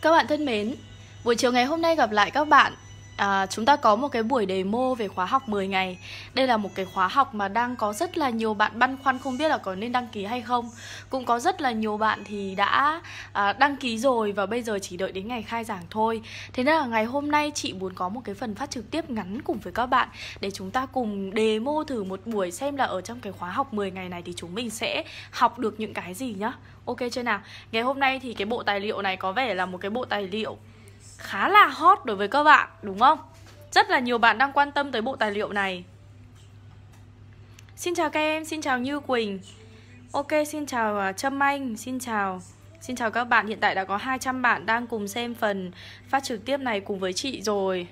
Các bạn thân mến, buổi chiều ngày hôm nay gặp lại các bạn à, chúng ta có một cái buổi demo về khóa học 10 ngày. Đây là một cái khóa học mà đang có rất là nhiều bạn băn khoăn không biết là có nên đăng ký hay không. Cũng có rất là nhiều bạn thì đã à, đăng ký rồi và bây giờ chỉ đợi đến ngày khai giảng thôi. Thế nên là ngày hôm nay chị muốn có một cái phần phát trực tiếp ngắn cùng với các bạn để chúng ta cùng demo thử một buổi xem là ở trong cái khóa học 10 ngày này thì chúng mình sẽ học được những cái gì nhá. Ok chưa nào? Ngày hôm nay thì cái bộ tài liệu này có vẻ là một cái bộ tài liệu khá là hot đối với các bạn đúng không? Rất là nhiều bạn đang quan tâm tới bộ tài liệu này Xin chào các em, xin chào Như Quỳnh Ok, xin chào à, Trâm Anh, xin chào Xin chào các bạn, hiện tại đã có 200 bạn đang cùng xem phần phát trực tiếp này cùng với chị rồi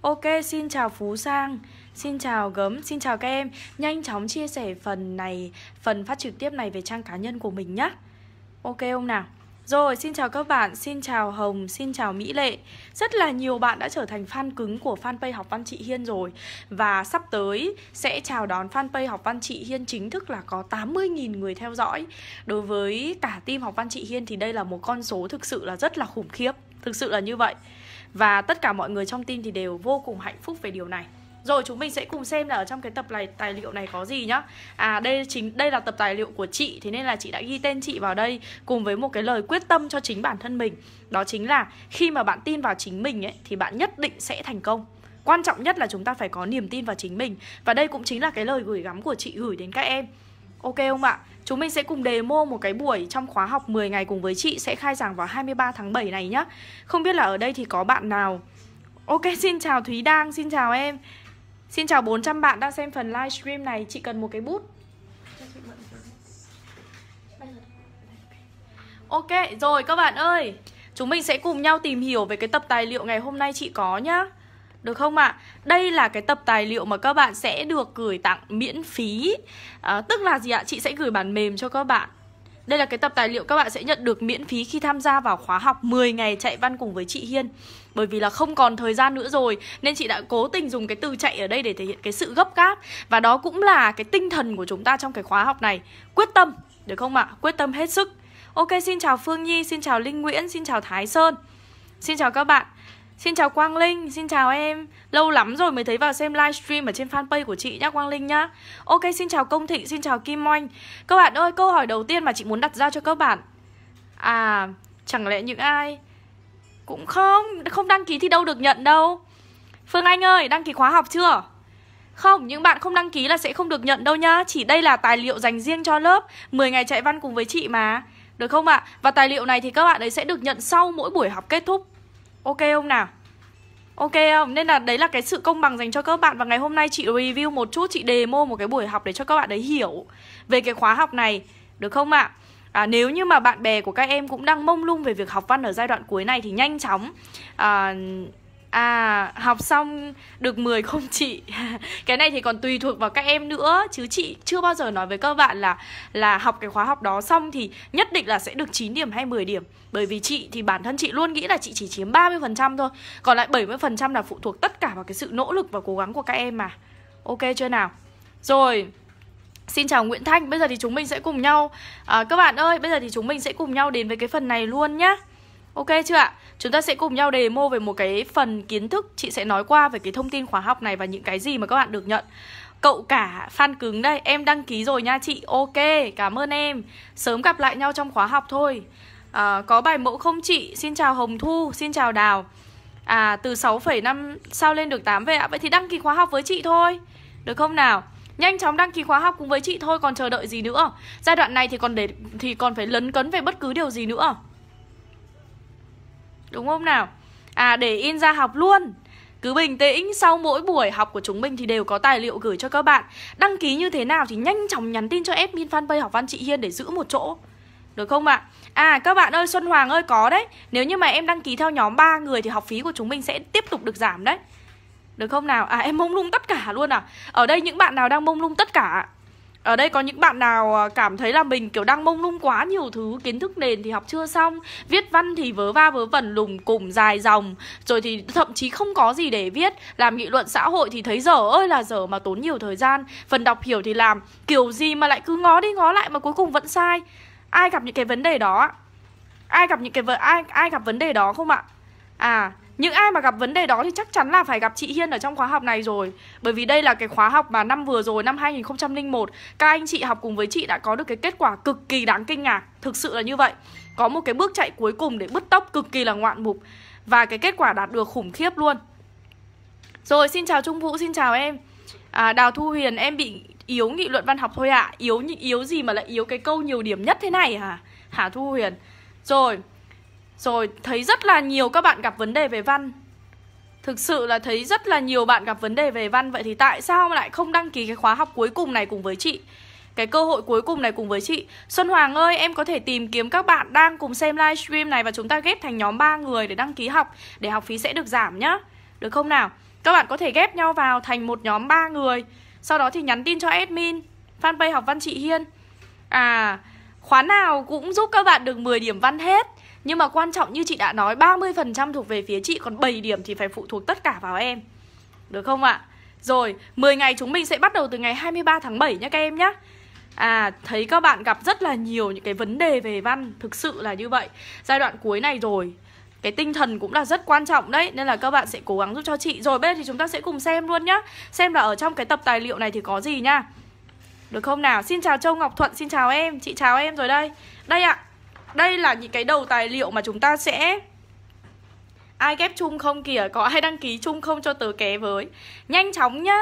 Ok, xin chào Phú Sang Xin chào Gấm, xin chào các em Nhanh chóng chia sẻ phần này, phần phát trực tiếp này về trang cá nhân của mình nhé Ok không nào rồi, xin chào các bạn, xin chào Hồng, xin chào Mỹ Lệ Rất là nhiều bạn đã trở thành fan cứng của fanpage Học Văn Chị Hiên rồi Và sắp tới sẽ chào đón fanpage Học Văn Chị Hiên chính thức là có 80.000 người theo dõi Đối với cả team Học Văn Chị Hiên thì đây là một con số thực sự là rất là khủng khiếp Thực sự là như vậy Và tất cả mọi người trong team thì đều vô cùng hạnh phúc về điều này rồi chúng mình sẽ cùng xem là ở trong cái tập này tài liệu này có gì nhá. À đây chính đây là tập tài liệu của chị thế nên là chị đã ghi tên chị vào đây cùng với một cái lời quyết tâm cho chính bản thân mình. Đó chính là khi mà bạn tin vào chính mình ấy thì bạn nhất định sẽ thành công quan trọng nhất là chúng ta phải có niềm tin vào chính mình và đây cũng chính là cái lời gửi gắm của chị gửi đến các em Ok không ạ? Chúng mình sẽ cùng demo một cái buổi trong khóa học 10 ngày cùng với chị sẽ khai giảng vào 23 tháng 7 này nhá. Không biết là ở đây thì có bạn nào. Ok, xin chào Thúy Đang, xin chào em. Xin chào 400 bạn đang xem phần livestream này Chị cần một cái bút Ok, rồi các bạn ơi Chúng mình sẽ cùng nhau tìm hiểu về cái tập tài liệu ngày hôm nay chị có nhá được không ạ? À? Đây là cái tập tài liệu mà các bạn sẽ được gửi tặng miễn phí à, Tức là gì ạ? Chị sẽ gửi bản mềm cho các bạn đây là cái tập tài liệu các bạn sẽ nhận được miễn phí khi tham gia vào khóa học 10 ngày chạy văn cùng với chị Hiên bởi vì là không còn thời gian nữa rồi nên chị đã cố tình dùng cái từ chạy ở đây để thể hiện cái sự gấp gáp và đó cũng là cái tinh thần của chúng ta trong cái khóa học này quyết tâm được không ạ quyết tâm hết sức ok xin chào phương nhi xin chào linh nguyễn xin chào thái sơn xin chào các bạn Xin chào Quang Linh, xin chào em Lâu lắm rồi mới thấy vào xem livestream ở trên fanpage của chị nhá Quang Linh nhá Ok, xin chào Công thịnh xin chào Kim Oanh Các bạn ơi, câu hỏi đầu tiên mà chị muốn đặt ra cho các bạn À, chẳng lẽ những ai Cũng không, không đăng ký thì đâu được nhận đâu Phương Anh ơi, đăng ký khóa học chưa? Không, những bạn không đăng ký là sẽ không được nhận đâu nhá Chỉ đây là tài liệu dành riêng cho lớp 10 ngày chạy văn cùng với chị mà Được không ạ? À? Và tài liệu này thì các bạn ấy sẽ được nhận sau mỗi buổi học kết thúc Ok không nào? Ok không? Nên là đấy là cái sự công bằng dành cho các bạn Và ngày hôm nay chị review một chút Chị demo một cái buổi học để cho các bạn đấy hiểu Về cái khóa học này Được không ạ? À, nếu như mà bạn bè của các em cũng đang mông lung về việc học văn ở giai đoạn cuối này thì nhanh chóng à, À học xong được 10 không chị Cái này thì còn tùy thuộc vào các em nữa Chứ chị chưa bao giờ nói với các bạn là Là học cái khóa học đó xong thì Nhất định là sẽ được 9 điểm hay 10 điểm Bởi vì chị thì bản thân chị luôn nghĩ là chị chỉ chiếm 30% thôi Còn lại 70% là phụ thuộc tất cả vào cái sự nỗ lực và cố gắng của các em mà Ok chưa nào Rồi Xin chào Nguyễn Thanh, bây giờ thì chúng mình sẽ cùng nhau à, Các bạn ơi, bây giờ thì chúng mình sẽ cùng nhau đến với cái phần này luôn nhá Ok chưa ạ? Chúng ta sẽ cùng nhau demo về một cái phần kiến thức chị sẽ nói qua về cái thông tin khóa học này và những cái gì mà các bạn được nhận. Cậu cả fan cứng đây, em đăng ký rồi nha chị. Ok, cảm ơn em. Sớm gặp lại nhau trong khóa học thôi. À, có bài mẫu không chị? Xin chào Hồng Thu, xin chào Đào. À từ 6,5 sao lên được 8 vậy ạ? Vậy thì đăng ký khóa học với chị thôi. Được không nào? nhanh chóng đăng ký khóa học cùng với chị thôi còn chờ đợi gì nữa giai đoạn này thì còn để thì còn phải lấn cấn về bất cứ điều gì nữa Đúng không nào? À để in ra học luôn cứ bình tĩnh, sau mỗi buổi học của chúng mình thì đều có tài liệu gửi cho các bạn Đăng ký như thế nào thì nhanh chóng nhắn tin cho admin fanpage học văn chị Hiên để giữ một chỗ Được không ạ? À? à các bạn ơi, Xuân Hoàng ơi có đấy Nếu như mà em đăng ký theo nhóm 3 người thì học phí của chúng mình sẽ tiếp tục được giảm đấy Được không nào? À em mông lung tất cả luôn à Ở đây những bạn nào đang mông lung tất cả ở đây có những bạn nào ờ, cảm thấy là mình kiểu đang mông lung quá nhiều thứ kiến thức nền thì học chưa xong viết văn thì vớ va vớ vẩn lùng cùng dài dòng rồi thì thậm chí không có gì để viết làm nghị luận xã hội thì thấy dở ơi là dở mà tốn nhiều thời gian phần đọc hiểu thì làm kiểu gì mà lại cứ ngó đi ngó lại mà cuối cùng vẫn sai ai gặp những cái vấn đề đó ai gặp những cái ai ai gặp vấn đề đó không ạ à những ai mà gặp vấn đề đó thì chắc chắn là phải gặp chị Hiên ở trong khóa học này rồi Bởi vì đây là cái khóa học mà năm vừa rồi, năm 2001 Các anh chị học cùng với chị đã có được cái kết quả cực kỳ đáng kinh ngạc Thực sự là như vậy Có một cái bước chạy cuối cùng để bứt tốc cực kỳ là ngoạn mục Và cái kết quả đạt được khủng khiếp luôn Rồi, xin chào Trung Vũ, xin chào em à, Đào Thu Huyền, em bị yếu nghị luận văn học thôi ạ à. Yếu yếu gì mà lại yếu cái câu nhiều điểm nhất thế này hả? À? Hả Thu Huyền Rồi rồi thấy rất là nhiều các bạn gặp vấn đề về văn Thực sự là thấy rất là nhiều bạn gặp vấn đề về văn Vậy thì tại sao lại không đăng ký cái khóa học cuối cùng này cùng với chị cái cơ hội cuối cùng này cùng với chị Xuân Hoàng ơi em có thể tìm kiếm các bạn đang cùng xem livestream này Và chúng ta ghép thành nhóm 3 người để đăng ký học Để học phí sẽ được giảm nhá Được không nào Các bạn có thể ghép nhau vào thành một nhóm 3 người Sau đó thì nhắn tin cho admin Fanpage học văn chị Hiên À khóa nào cũng giúp các bạn được 10 điểm văn hết nhưng mà quan trọng như chị đã nói 30% thuộc về phía chị Còn 7 điểm thì phải phụ thuộc tất cả vào em Được không ạ? À? Rồi, 10 ngày chúng mình sẽ bắt đầu từ ngày 23 tháng 7 nhé các em nhá À, thấy các bạn gặp rất là nhiều những cái vấn đề về văn Thực sự là như vậy Giai đoạn cuối này rồi cái tinh thần cũng là rất quan trọng đấy Nên là các bạn sẽ cố gắng giúp cho chị Rồi bây giờ thì chúng ta sẽ cùng xem luôn nhá Xem là ở trong cái tập tài liệu này thì có gì nhá Được không nào? Xin chào Châu Ngọc Thuận, xin chào em Chị chào em rồi đây Đây ạ, à, đây là những cái đầu tài liệu mà chúng ta sẽ ai ghép chung không kìa có ai đăng ký chung không cho tớ ké với nhanh chóng nhá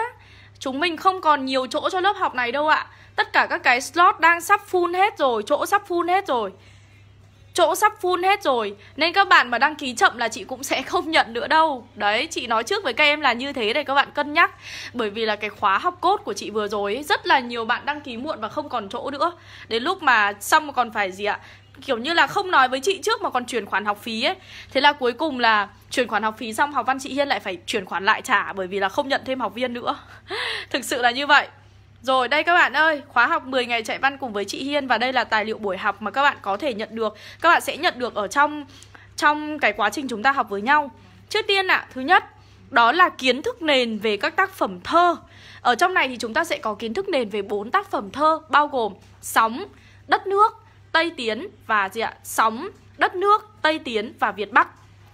chúng mình không còn nhiều chỗ cho lớp học này đâu ạ tất cả các cái slot đang sắp full hết rồi chỗ sắp full hết rồi chỗ sắp full hết rồi nên các bạn mà đăng ký chậm là chị cũng sẽ không nhận nữa đâu đấy chị nói trước với các em là như thế để các bạn cân nhắc bởi vì là cái khóa học cốt của chị vừa rồi rất là nhiều bạn đăng ký muộn và không còn chỗ nữa đến lúc mà xong còn phải gì ạ kiểu như là không nói với chị trước mà còn chuyển khoản học phí ấy thế là cuối cùng là chuyển khoản học phí xong học văn chị hiên lại phải chuyển khoản lại trả bởi vì là không nhận thêm học viên nữa thực sự là như vậy rồi đây các bạn ơi, khóa học 10 ngày chạy văn cùng với chị Hiên và đây là tài liệu buổi học mà các bạn có thể nhận được. Các bạn sẽ nhận được ở trong trong cái quá trình chúng ta học với nhau. Trước tiên ạ, à, thứ nhất đó là kiến thức nền về các tác phẩm thơ. Ở trong này thì chúng ta sẽ có kiến thức nền về bốn tác phẩm thơ bao gồm Sóng, Đất nước, Tây tiến và gì ạ? Sóng, Đất nước, Tây tiến và Việt Bắc.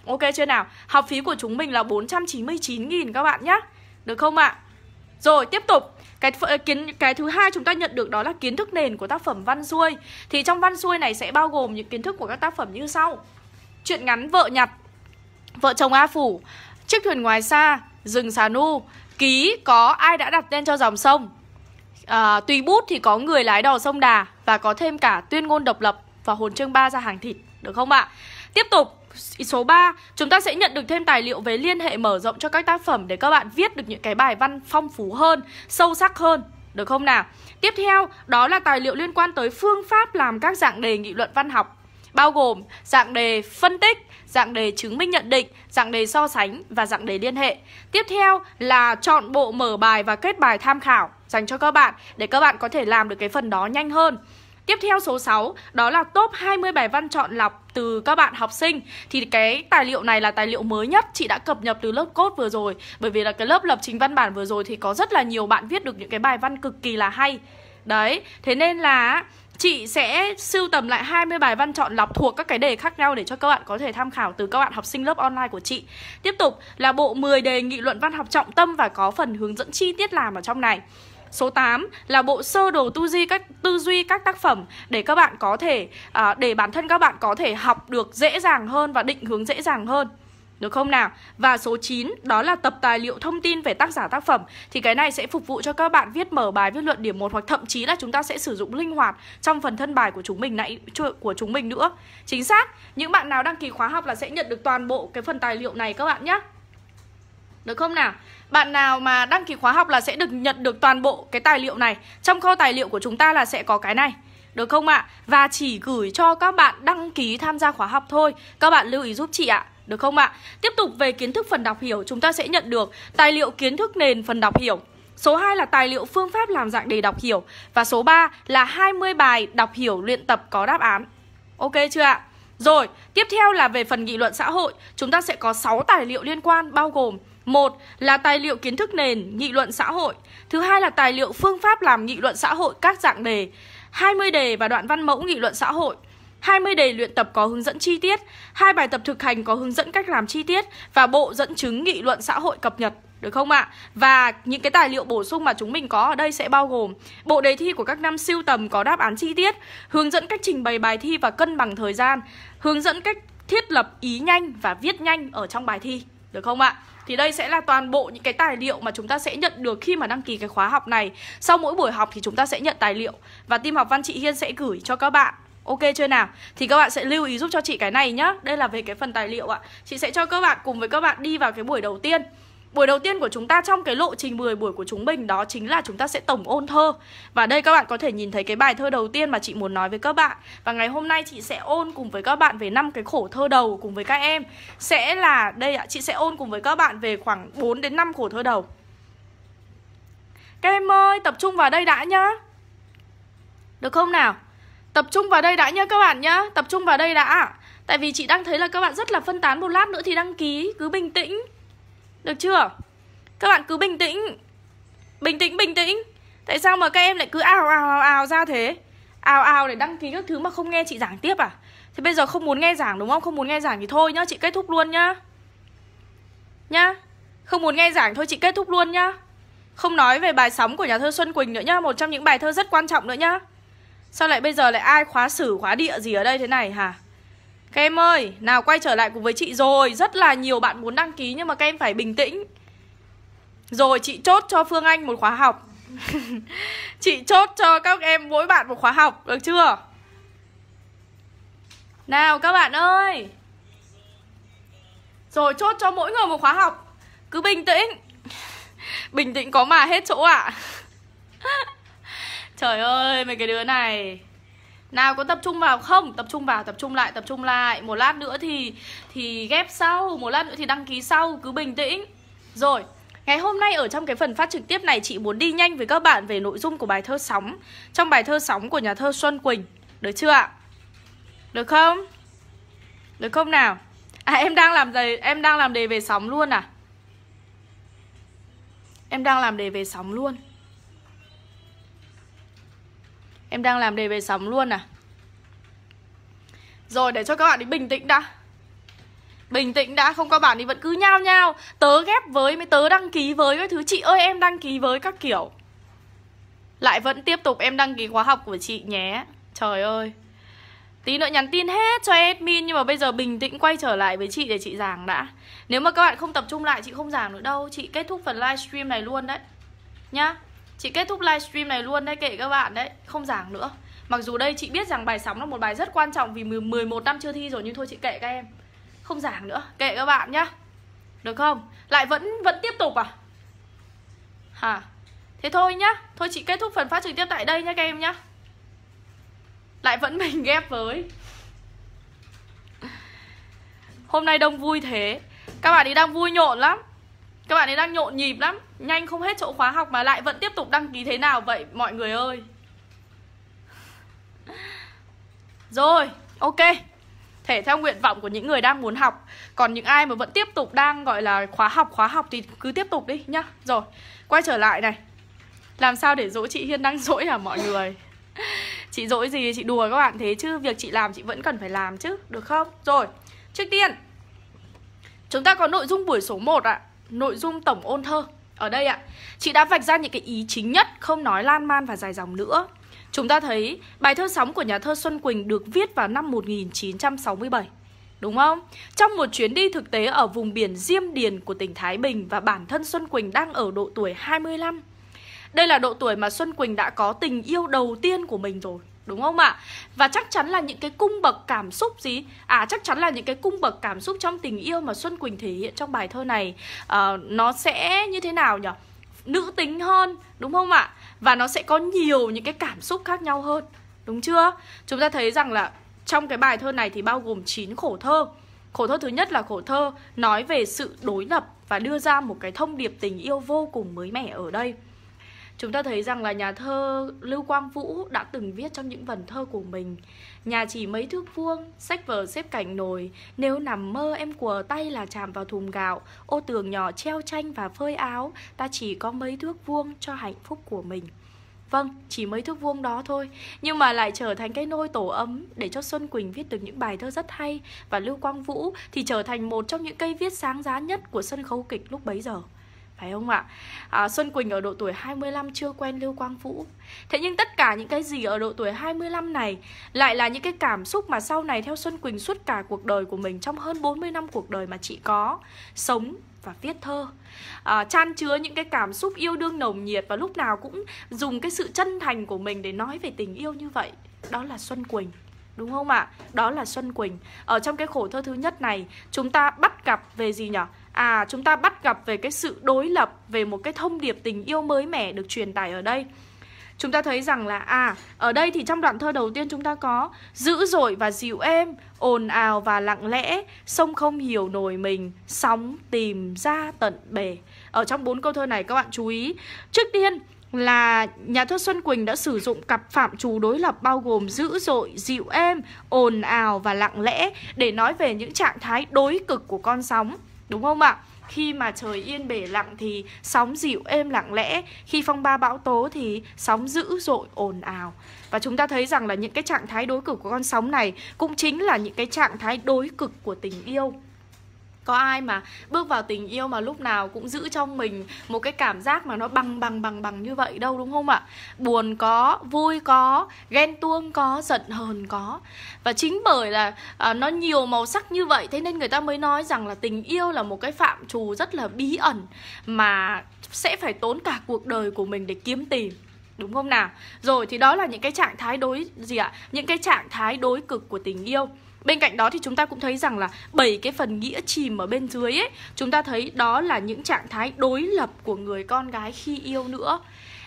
Ok chưa nào? Học phí của chúng mình là 499 000 các bạn nhé. Được không ạ? À? Rồi tiếp tục cái ờ, kiến cái thứ hai chúng ta nhận được đó là kiến thức nền của tác phẩm văn xuôi thì trong văn xuôi này sẽ bao gồm những kiến thức của các tác phẩm như sau chuyện ngắn vợ nhặt vợ chồng a phủ chiếc thuyền ngoài xa rừng xà nu ký có ai đã đặt tên cho dòng sông à, tùy bút thì có người lái đò sông đà và có thêm cả tuyên ngôn độc lập và hồn chương ba ra hàng thịt được không ạ tiếp tục số 3 Chúng ta sẽ nhận được thêm tài liệu về liên hệ mở rộng cho các tác phẩm Để các bạn viết được những cái bài văn phong phú hơn, sâu sắc hơn Được không nào? Tiếp theo, đó là tài liệu liên quan tới phương pháp làm các dạng đề nghị luận văn học bao gồm dạng đề phân tích, dạng đề chứng minh nhận định, dạng đề so sánh và dạng đề liên hệ. Tiếp theo là chọn bộ mở bài và kết bài tham khảo dành cho các bạn để các bạn có thể làm được cái phần đó nhanh hơn. Tiếp theo số 6 đó là top 20 bài văn chọn lọc từ các bạn học sinh thì cái tài liệu này là tài liệu mới nhất chị đã cập nhật từ lớp cốt vừa rồi bởi vì là cái lớp lập trình văn bản vừa rồi thì có rất là nhiều bạn viết được những cái bài văn cực kỳ là hay. Đấy, thế nên là chị sẽ sưu tầm lại 20 bài văn chọn lọc thuộc các cái đề khác nhau để cho các bạn có thể tham khảo từ các bạn học sinh lớp online của chị. Tiếp tục là bộ 10 đề nghị luận văn học trọng tâm và có phần hướng dẫn chi tiết làm ở trong này. Số 8 là bộ sơ đồ tư duy các tư duy các tác phẩm để các bạn có thể à, để bản thân các bạn có thể học được dễ dàng hơn và định hướng dễ dàng hơn. Được không nào? Và số 9 đó là tập tài liệu thông tin về tác giả tác phẩm Thì cái này sẽ phục vụ cho các bạn viết mở bài, viết luận điểm 1 Hoặc thậm chí là chúng ta sẽ sử dụng linh hoạt trong phần thân bài của chúng mình nãy của chúng mình nữa Chính xác, những bạn nào đăng ký khóa học là sẽ nhận được toàn bộ cái phần tài liệu này các bạn nhé được không nào? Bạn nào mà đăng ký khóa học là sẽ được nhận được toàn bộ cái tài liệu này Trong kho tài liệu của chúng ta là sẽ có cái này Được không ạ? À? Và chỉ gửi cho các bạn đăng ký tham gia khóa học thôi Các bạn lưu ý giúp chị ạ à. Được không ạ? À? Tiếp tục về kiến thức phần đọc hiểu Chúng ta sẽ nhận được tài liệu kiến thức nền phần đọc hiểu Số 2 là tài liệu phương pháp làm dạng đề đọc hiểu Và số 3 là 20 bài đọc hiểu luyện tập có đáp án Ok chưa ạ? Rồi, tiếp theo là về phần nghị luận xã hội Chúng ta sẽ có 6 tài liệu liên quan bao gồm một là tài liệu kiến thức nền, nghị luận xã hội. Thứ hai là tài liệu phương pháp làm nghị luận xã hội các dạng đề. 20 đề và đoạn văn mẫu nghị luận xã hội. 20 đề luyện tập có hướng dẫn chi tiết, hai bài tập thực hành có hướng dẫn cách làm chi tiết và bộ dẫn chứng nghị luận xã hội cập nhật được không ạ? À? Và những cái tài liệu bổ sung mà chúng mình có ở đây sẽ bao gồm bộ đề thi của các năm siêu tầm có đáp án chi tiết, hướng dẫn cách trình bày bài thi và cân bằng thời gian, hướng dẫn cách thiết lập ý nhanh và viết nhanh ở trong bài thi, được không ạ? À? Thì đây sẽ là toàn bộ những cái tài liệu mà chúng ta sẽ nhận được khi mà đăng ký cái khóa học này Sau mỗi buổi học thì chúng ta sẽ nhận tài liệu Và team học văn chị Hiên sẽ gửi cho các bạn Ok chưa nào? Thì các bạn sẽ lưu ý giúp cho chị cái này nhá Đây là về cái phần tài liệu ạ Chị sẽ cho các bạn cùng với các bạn đi vào cái buổi đầu tiên Buổi đầu tiên của chúng ta trong cái lộ trình 10 buổi của chúng mình đó chính là chúng ta sẽ tổng ôn thơ. Và đây các bạn có thể nhìn thấy cái bài thơ đầu tiên mà chị muốn nói với các bạn. Và ngày hôm nay chị sẽ ôn cùng với các bạn về năm cái khổ thơ đầu cùng với các em. Sẽ là đây ạ, chị sẽ ôn cùng với các bạn về khoảng 4 đến 5 khổ thơ đầu. Các em ơi, tập trung vào đây đã nhá. Được không nào? Tập trung vào đây đã nhá các bạn nhá, tập trung vào đây đã. Tại vì chị đang thấy là các bạn rất là phân tán một lát nữa thì đăng ký, cứ bình tĩnh được chưa? Các bạn cứ bình tĩnh Bình tĩnh, bình tĩnh Tại sao mà các em lại cứ ào ào ào ào ra thế? Ào ào để đăng ký các thứ mà không nghe chị giảng tiếp à? Thế bây giờ không muốn nghe giảng đúng không? Không muốn nghe giảng thì thôi nhá, chị kết thúc luôn nhá Nhá Không muốn nghe giảng thôi chị kết thúc luôn nhá Không nói về bài sóng của nhà thơ Xuân Quỳnh nữa nhá Một trong những bài thơ rất quan trọng nữa nhá Sao lại bây giờ lại ai khóa sử, khóa địa gì ở đây thế này hả? Các em ơi, nào quay trở lại cùng với chị rồi Rất là nhiều bạn muốn đăng ký nhưng mà các em phải bình tĩnh Rồi chị chốt cho Phương Anh một khóa học Chị chốt cho các em mỗi bạn một khóa học, được chưa? Nào các bạn ơi Rồi chốt cho mỗi người một khóa học Cứ bình tĩnh Bình tĩnh có mà hết chỗ ạ à. Trời ơi, mấy cái đứa này nào có tập trung vào không? Tập trung vào, tập trung lại, tập trung lại Một lát nữa thì thì ghép sau Một lát nữa thì đăng ký sau Cứ bình tĩnh Rồi Ngày hôm nay ở trong cái phần phát trực tiếp này Chị muốn đi nhanh với các bạn về nội dung của bài thơ sóng Trong bài thơ sóng của nhà thơ Xuân Quỳnh Được chưa ạ? Được không? Được không nào? À em đang làm đề em đang làm đề về sóng luôn à? Em đang làm đề về sóng luôn. Em đang làm đề về sóng luôn à Rồi để cho các bạn ấy bình tĩnh đã Bình tĩnh đã, không có bạn thì vẫn cứ nhao nhao Tớ ghép với, mới tớ đăng ký với cái thứ Chị ơi em đăng ký với các kiểu Lại vẫn tiếp tục em đăng ký khóa học của chị nhé Trời ơi Tí nữa nhắn tin hết cho admin Nhưng mà bây giờ bình tĩnh quay trở lại với chị để chị giảng đã Nếu mà các bạn không tập trung lại chị không giảng nữa đâu Chị kết thúc phần livestream này luôn đấy Nhá Chị kết thúc livestream này luôn đấy kệ các bạn đấy Không giảng nữa Mặc dù đây chị biết rằng bài sóng là một bài rất quan trọng Vì 11 năm chưa thi rồi nhưng thôi chị kệ các em Không giảng nữa, kệ các bạn nhá Được không? Lại vẫn vẫn tiếp tục à? Hả? Thế thôi nhá Thôi chị kết thúc phần phát trực tiếp tại đây nhá các em nhá Lại vẫn mình ghép với Hôm nay đông vui thế Các bạn ấy đang vui nhộn lắm các bạn ấy đang nhộn nhịp lắm Nhanh không hết chỗ khóa học mà lại vẫn tiếp tục đăng ký thế nào vậy mọi người ơi Rồi, ok Thể theo nguyện vọng của những người đang muốn học Còn những ai mà vẫn tiếp tục đang gọi là khóa học, khóa học thì cứ tiếp tục đi nhá Rồi, quay trở lại này Làm sao để dỗ chị Hiên đang dỗi hả mọi người Chị dỗi gì chị đùa các bạn thế chứ Việc chị làm chị vẫn cần phải làm chứ Được không? Rồi, trước tiên Chúng ta có nội dung buổi số 1 ạ à nội dung tổng ôn thơ ở đây ạ chị đã vạch ra những cái ý chính nhất không nói lan man và dài dòng nữa chúng ta thấy bài thơ sóng của nhà thơ Xuân Quỳnh được viết vào năm 1967 đúng không? Trong một chuyến đi thực tế ở vùng biển Diêm Điền của tỉnh Thái Bình và bản thân Xuân Quỳnh đang ở độ tuổi 25. Đây là độ tuổi mà Xuân Quỳnh đã có tình yêu đầu tiên của mình rồi đúng không ạ? Và chắc chắn là những cái cung bậc cảm xúc gì? À chắc chắn là những cái cung bậc cảm xúc trong tình yêu mà Xuân Quỳnh thể hiện trong bài thơ này uh, nó sẽ như thế nào nhỉ? Nữ tính hơn, đúng không ạ? Và nó sẽ có nhiều những cái cảm xúc khác nhau hơn, đúng chưa? Chúng ta thấy rằng là trong cái bài thơ này thì bao gồm 9 khổ thơ. Khổ thơ thứ nhất là khổ thơ nói về sự đối lập và đưa ra một cái thông điệp tình yêu vô cùng mới mẻ ở đây. Chúng ta thấy rằng là nhà thơ Lưu Quang Vũ đã từng viết trong những vần thơ của mình Nhà chỉ mấy thước vuông, sách vở xếp cạnh nồi Nếu nằm mơ em của tay là chạm vào thùng gạo Ô tường nhỏ treo tranh và phơi áo Ta chỉ có mấy thước vuông cho hạnh phúc của mình Vâng, chỉ mấy thước vuông đó thôi Nhưng mà lại trở thành cái nôi tổ ấm Để cho Xuân Quỳnh viết được những bài thơ rất hay Và Lưu Quang Vũ thì trở thành một trong những cây viết sáng giá nhất Của sân khấu kịch lúc bấy giờ phải không ạ? À, Xuân Quỳnh ở độ tuổi 25 chưa quen Lưu Quang Vũ. Thế nhưng tất cả những cái gì ở độ tuổi 25 này lại là những cái cảm xúc mà sau này theo Xuân Quỳnh suốt cả cuộc đời của mình trong hơn 40 năm cuộc đời mà chị có sống và viết thơ à, chan chứa những cái cảm xúc yêu đương nồng nhiệt và lúc nào cũng dùng cái sự chân thành của mình để nói về tình yêu như vậy đó là xuân quỳnh đúng không ạ đó là xuân quỳnh ở trong cái khổ thơ thứ nhất này chúng ta bắt gặp về gì nhỉ à chúng ta bắt gặp về cái sự đối lập về một cái thông điệp tình yêu mới mẻ được truyền tải ở đây chúng ta thấy rằng là à ở đây thì trong đoạn thơ đầu tiên chúng ta có dữ dội và dịu êm ồn ào và lặng lẽ sông không hiểu nổi mình sóng tìm ra tận bể ở trong bốn câu thơ này các bạn chú ý trước tiên là nhà thơ Xuân Quỳnh đã sử dụng cặp phạm trù đối lập bao gồm dữ dội, dịu êm, ồn ào và lặng lẽ để nói về những trạng thái đối cực của con sóng. Đúng không ạ? Khi mà trời yên bể lặng thì sóng dịu êm lặng lẽ Khi phong ba bão tố thì sóng dữ dội ồn ào Và chúng ta thấy rằng là những cái trạng thái đối cực của con sóng này Cũng chính là những cái trạng thái đối cực của tình yêu có ai mà bước vào tình yêu mà lúc nào cũng giữ trong mình một cái cảm giác mà nó bằng bằng bằng bằng như vậy đâu đúng không ạ buồn có vui có ghen tuông có giận hờn có và chính bởi là à, nó nhiều màu sắc như vậy thế nên người ta mới nói rằng là tình yêu là một cái phạm trù rất là bí ẩn mà sẽ phải tốn cả cuộc đời của mình để kiếm tìm đúng không nào rồi thì đó là những cái trạng thái đối gì ạ những cái trạng thái đối cực của tình yêu Bên cạnh đó thì chúng ta cũng thấy rằng là bảy cái phần nghĩa chìm ở bên dưới ấy, chúng ta thấy đó là những trạng thái đối lập của người con gái khi yêu nữa.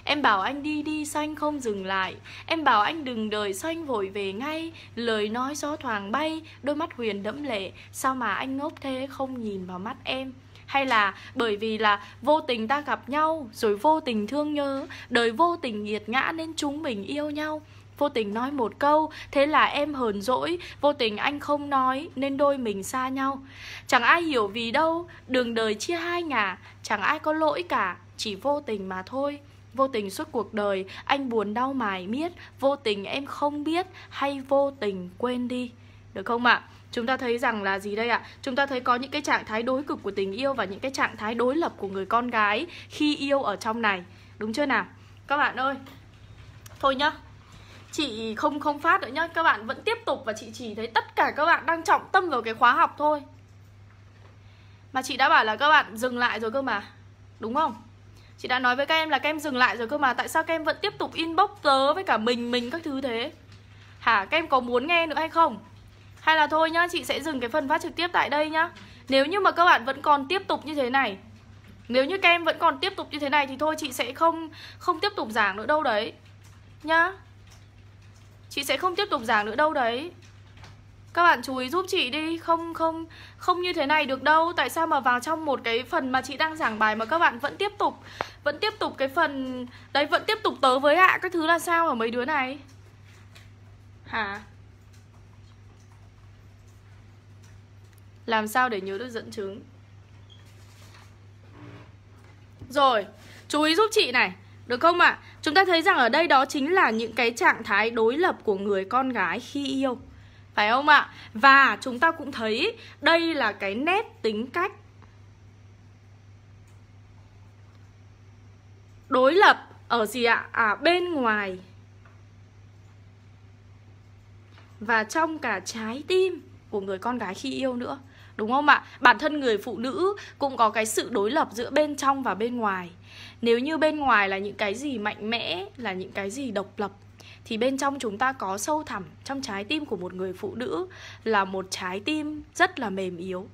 Em bảo anh đi đi sao anh không dừng lại Em bảo anh đừng đợi sao anh vội về ngay Lời nói gió thoảng bay Đôi mắt Huyền đẫm lệ Sao mà anh ngốc thế không nhìn vào mắt em hay là bởi vì là vô tình ta gặp nhau rồi vô tình thương nhớ đời vô tình nghiệt ngã nên chúng mình yêu nhau vô tình nói một câu thế là em hờn dỗi vô tình anh không nói nên đôi mình xa nhau chẳng ai hiểu vì đâu đường đời chia hai ngả chẳng ai có lỗi cả chỉ vô tình mà thôi vô tình suốt cuộc đời anh buồn đau mài miết vô tình em không biết hay vô tình quên đi được không ạ à? chúng ta thấy rằng là gì đây ạ à? chúng ta thấy có những cái trạng thái đối cực của tình yêu và những cái trạng thái đối lập của người con gái khi yêu ở trong này đúng chưa nào các bạn ơi thôi nhá chị không không phát nữa nhá các bạn vẫn tiếp tục và chị chỉ thấy tất cả các bạn đang trọng tâm vào cái khóa học thôi mà chị đã bảo là các bạn dừng lại rồi cơ mà đúng không chị đã nói với các em là các em dừng lại rồi cơ mà tại sao các em vẫn tiếp tục inbox tớ với cả mình mình các thứ thế hả các em có muốn nghe nữa hay không hay là thôi nhá chị sẽ dừng cái phần phát trực tiếp tại đây nhá nếu như mà các bạn vẫn còn tiếp tục như thế này nếu như các em vẫn còn tiếp tục như thế này thì thôi chị sẽ không không tiếp tục giảng nữa đâu đấy nhá Chị sẽ không tiếp tục giảng nữa đâu đấy các bạn chú ý giúp chị đi Không không không như thế này được đâu Tại sao mà vào trong một cái phần mà chị đang giảng bài Mà các bạn vẫn tiếp tục Vẫn tiếp tục cái phần Đấy vẫn tiếp tục tớ với ạ à. Các thứ là sao ở mấy đứa này Hả Làm sao để nhớ được dẫn chứng Rồi Chú ý giúp chị này Được không ạ à? Chúng ta thấy rằng ở đây đó chính là những cái trạng thái đối lập của người con gái khi yêu Phải không ạ? Và chúng ta cũng thấy đây là cái nét tính cách Đối lập ở gì ạ? À bên ngoài Và trong cả trái tim của người con gái khi yêu nữa Đúng không ạ? Bản thân người phụ nữ cũng có cái sự đối lập giữa bên trong và bên ngoài nếu như bên ngoài là những cái gì mạnh mẽ là những cái gì độc lập thì bên trong chúng ta có sâu thẳm trong trái tim của một người phụ nữ là một trái tim rất là mềm yếu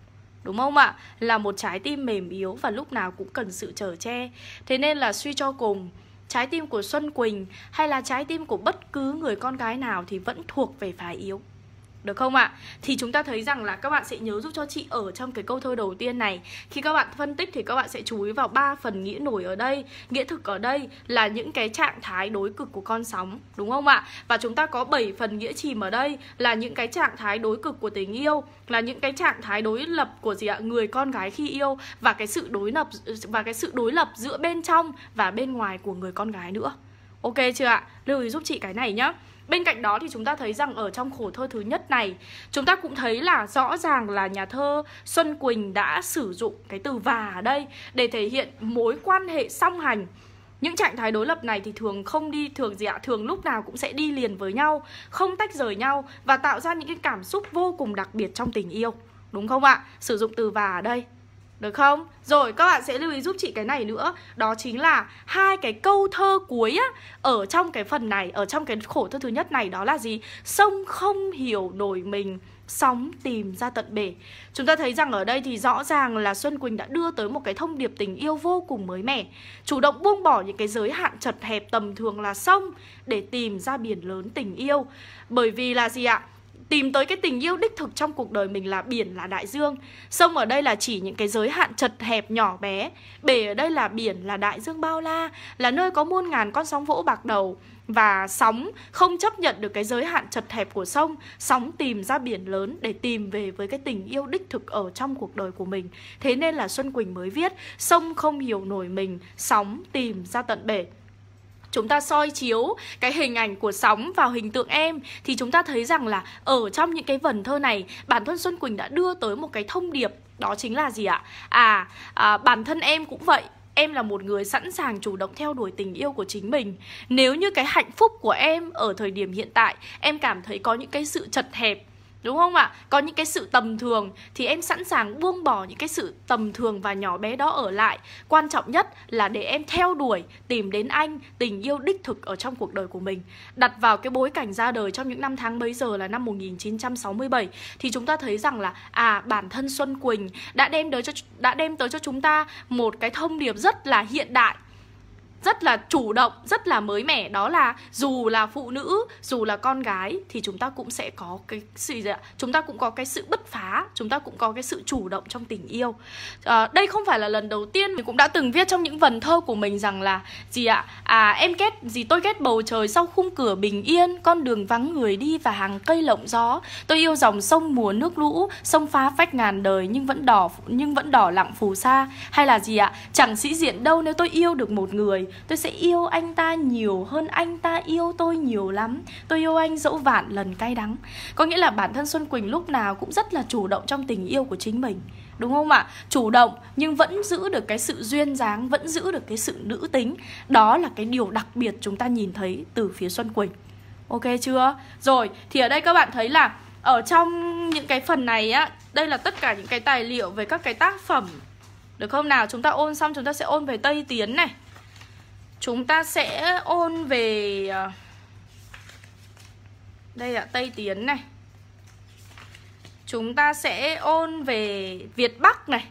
đúng không ạ là một trái tim mềm yếu và lúc nào cũng cần sự trở che thế nên là suy cho cùng trái tim của xuân quỳnh hay là trái tim của bất cứ người con gái nào thì vẫn thuộc về phái yếu được không ạ? À? Thì chúng ta thấy rằng là các bạn sẽ nhớ giúp cho chị ở trong cái câu thơ đầu tiên này Khi các bạn phân tích thì các bạn sẽ chú ý vào ba phần nghĩa nổi ở đây Nghĩa thực ở đây là những cái trạng thái đối cực của con sóng Đúng không ạ? À? Và chúng ta có 7 phần nghĩa chìm ở đây Là những cái trạng thái đối cực của tình yêu Là những cái trạng thái đối lập của gì ạ? Người con gái khi yêu Và cái sự đối lập và cái sự đối lập giữa bên trong và bên ngoài của người con gái nữa Ok chưa ạ? Lưu ý giúp chị cái này nhé. Bên cạnh đó thì chúng ta thấy rằng ở trong khổ thơ thứ nhất này Chúng ta cũng thấy là rõ ràng là nhà thơ Xuân Quỳnh đã sử dụng cái từ và ở đây Để thể hiện mối quan hệ song hành những trạng thái đối lập này thì thường không đi thường gì ạ thường lúc nào cũng sẽ đi liền với nhau không tách rời nhau và tạo ra những cái cảm xúc vô cùng đặc biệt trong tình yêu đúng không ạ sử dụng từ và ở đây được không? Rồi các bạn sẽ lưu ý giúp chị cái này nữa Đó chính là hai cái câu thơ cuối á Ở trong cái phần này Ở trong cái khổ thơ thứ nhất này đó là gì? Sông không hiểu nổi mình Sóng tìm ra tận bể Chúng ta thấy rằng ở đây thì rõ ràng là Xuân Quỳnh đã đưa tới một cái thông điệp tình yêu vô cùng mới mẻ Chủ động buông bỏ những cái giới hạn chật hẹp tầm thường là sông Để tìm ra biển lớn tình yêu Bởi vì là gì ạ? tìm tới cái tình yêu đích thực trong cuộc đời mình là biển là đại dương sông ở đây là chỉ những cái giới hạn chật hẹp nhỏ bé bể ở đây là biển là đại dương bao la là nơi có muôn ngàn con sóng vỗ bạc đầu và sóng không chấp nhận được cái giới hạn chật hẹp của sông sóng tìm ra biển lớn để tìm về với cái tình yêu đích thực ở trong cuộc đời của mình thế nên là xuân quỳnh mới viết sông không hiểu nổi mình sóng tìm ra tận bể chúng ta soi chiếu cái hình ảnh của sóng vào hình tượng em thì chúng ta thấy rằng là ở trong những cái vần thơ này bản thân Xuân Quỳnh đã đưa tới một cái thông điệp đó chính là gì ạ? À, à bản thân em cũng vậy em là một người sẵn sàng chủ động theo đuổi tình yêu của chính mình nếu như cái hạnh phúc của em ở thời điểm hiện tại em cảm thấy có những cái sự chật hẹp đúng không ạ có những cái sự tầm thường thì em sẵn sàng buông bỏ những cái sự tầm thường và nhỏ bé đó ở lại quan trọng nhất là để em theo đuổi tìm đến anh tình yêu đích thực ở trong cuộc đời của mình đặt vào cái bối cảnh ra đời trong những năm tháng bấy giờ là năm 1967 thì chúng ta thấy rằng là à bản thân Xuân Quỳnh đã đem tới cho đã đem tới cho chúng ta một cái thông điệp rất là hiện đại rất là chủ động, rất là mới mẻ đó là dù là phụ nữ, dù là con gái thì chúng ta cũng sẽ có cái sự gì ạ? Chúng ta cũng có cái sự bứt phá, chúng ta cũng có cái sự chủ động trong tình yêu. À, đây không phải là lần đầu tiên mình cũng đã từng viết trong những vần thơ của mình rằng là gì ạ? À em ghét gì tôi ghét bầu trời sau khung cửa bình yên, con đường vắng người đi và hàng cây lộng gió. Tôi yêu dòng sông mùa nước lũ, sông phá vách ngàn đời nhưng vẫn đỏ nhưng vẫn đỏ lặng phù sa hay là gì ạ? Chẳng sĩ diện đâu nếu tôi yêu được một người tôi sẽ yêu anh ta nhiều hơn anh ta yêu tôi nhiều lắm tôi yêu anh dẫu vạn lần cay đắng có nghĩa là bản thân xuân quỳnh lúc nào cũng rất là chủ động trong tình yêu của chính mình đúng không ạ chủ động nhưng vẫn giữ được cái sự duyên dáng vẫn giữ được cái sự nữ tính đó là cái điều đặc biệt chúng ta nhìn thấy từ phía xuân quỳnh ok chưa rồi thì ở đây các bạn thấy là ở trong những cái phần này á đây là tất cả những cái tài liệu về các cái tác phẩm được không nào chúng ta ôn xong chúng ta sẽ ôn về tây tiến này Chúng ta sẽ ôn về à, Đây là Tây Tiến này Chúng ta sẽ ôn về Việt Bắc này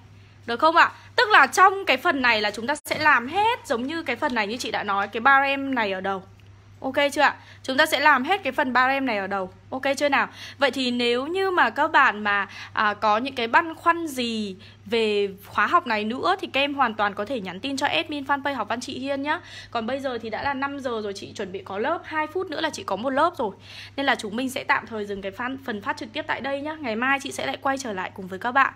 Được không ạ? Tức là trong cái phần này là chúng ta sẽ làm hết Giống như cái phần này như chị đã nói Cái barem này ở đầu Ok chưa ạ? Chúng ta sẽ làm hết cái phần barem này ở đầu Ok chưa nào? Vậy thì nếu như mà các bạn mà à, có những cái băn khoăn gì về khóa học này nữa Thì các em hoàn toàn có thể nhắn tin cho admin fanpage học văn chị Hiên nhá Còn bây giờ thì đã là 5 giờ rồi chị chuẩn bị có lớp 2 phút nữa là chị có một lớp rồi Nên là chúng mình sẽ tạm thời dừng cái phần phát trực tiếp tại đây nhá Ngày mai chị sẽ lại quay trở lại cùng với các bạn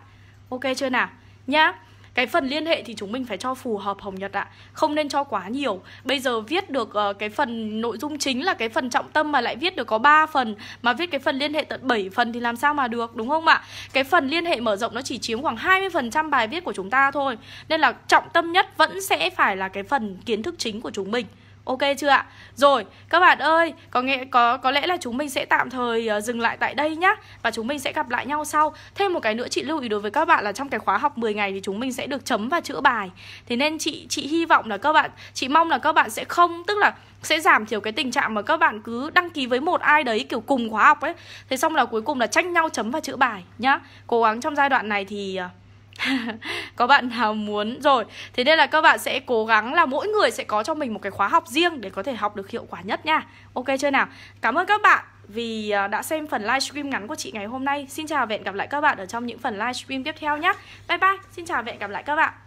Ok chưa nào? Nhá cái phần liên hệ thì chúng mình phải cho phù hợp hồng nhật ạ không nên cho quá nhiều bây giờ viết được uh, cái phần nội dung chính là cái phần trọng tâm mà lại viết được có 3 phần mà viết cái phần liên hệ tận 7 phần thì làm sao mà được đúng không ạ cái phần liên hệ mở rộng nó chỉ chiếm khoảng 20% bài viết của chúng ta thôi nên là trọng tâm nhất vẫn sẽ phải là cái phần kiến thức chính của chúng mình Ok chưa ạ? Rồi, các bạn ơi, có nghĩa có có lẽ là chúng mình sẽ tạm thời uh, dừng lại tại đây nhá và chúng mình sẽ gặp lại nhau sau. Thêm một cái nữa chị lưu ý đối với các bạn là trong cái khóa học 10 ngày thì chúng mình sẽ được chấm và chữa bài. Thế nên chị chị hy vọng là các bạn, chị mong là các bạn sẽ không tức là sẽ giảm thiểu cái tình trạng mà các bạn cứ đăng ký với một ai đấy kiểu cùng khóa học ấy. Thế xong là cuối cùng là tranh nhau chấm và chữa bài nhá. Cố gắng trong giai đoạn này thì uh, có bạn nào muốn rồi thế nên là các bạn sẽ cố gắng là mỗi người sẽ có cho mình một cái khóa học riêng để có thể học được hiệu quả nhất nha ok chưa nào cảm ơn các bạn vì à, đã xem phần livestream ngắn của chị ngày hôm nay xin chào và hẹn gặp lại các bạn ở trong những phần livestream tiếp theo nhé bye bye xin chào và hẹn gặp lại các bạn